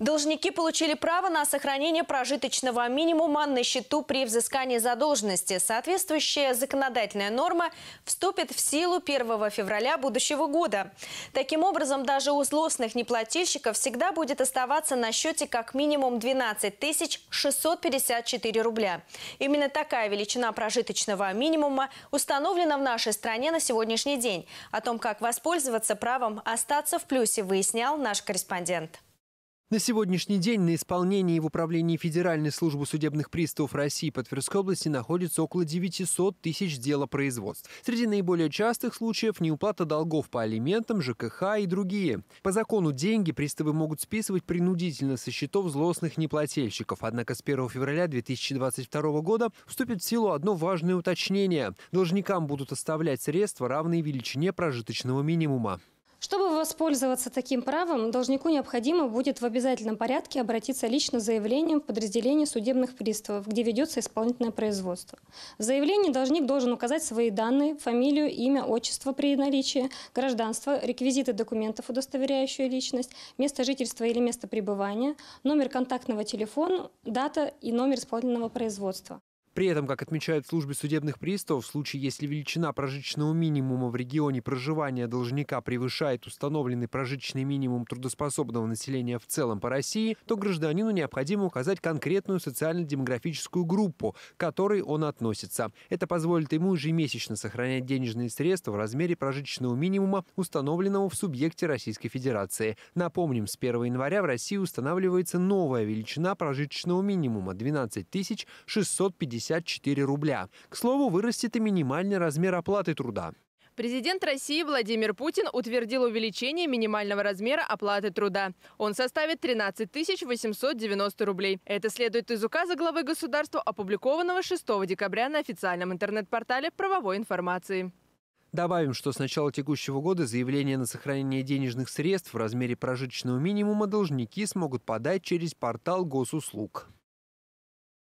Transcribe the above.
Должники получили право на сохранение прожиточного минимума на счету при взыскании задолженности. Соответствующая законодательная норма вступит в силу 1 февраля будущего года. Таким образом, даже у злостных неплательщиков всегда будет оставаться на счете как минимум 12 654 рубля. Именно такая величина прожиточного минимума установлена в нашей стране на сегодняшний день. О том, как воспользоваться правом остаться в плюсе, выяснял наш корреспондент. На сегодняшний день на исполнении в Управлении Федеральной службы судебных приставов России по Тверской области находится около 900 тысяч дел о производстве. Среди наиболее частых случаев – неуплата долгов по алиментам, ЖКХ и другие. По закону деньги приставы могут списывать принудительно со счетов злостных неплательщиков. Однако с 1 февраля 2022 года вступит в силу одно важное уточнение – должникам будут оставлять средства, равные величине прожиточного минимума. Чтобы воспользоваться таким правом, должнику необходимо будет в обязательном порядке обратиться лично с заявлением в подразделение судебных приставов, где ведется исполнительное производство. В заявлении должник должен указать свои данные, фамилию, имя, отчество при наличии, гражданство, реквизиты документов, удостоверяющие личность, место жительства или место пребывания, номер контактного телефона, дата и номер исполнительного производства. При этом, как отмечают в службе судебных приставов, в случае, если величина прожиточного минимума в регионе проживания должника превышает установленный прожиточный минимум трудоспособного населения в целом по России, то гражданину необходимо указать конкретную социально-демографическую группу, к которой он относится. Это позволит ему ежемесячно сохранять денежные средства в размере прожиточного минимума, установленного в субъекте Российской Федерации. Напомним, с 1 января в России устанавливается новая величина прожиточного минимума – 12 650 54 рубля. К слову, вырастет и минимальный размер оплаты труда. Президент России Владимир Путин утвердил увеличение минимального размера оплаты труда. Он составит 13 890 рублей. Это следует из указа главы государства, опубликованного 6 декабря на официальном интернет-портале правовой информации. Добавим, что с начала текущего года заявление на сохранение денежных средств в размере прожиточного минимума должники смогут подать через портал госуслуг.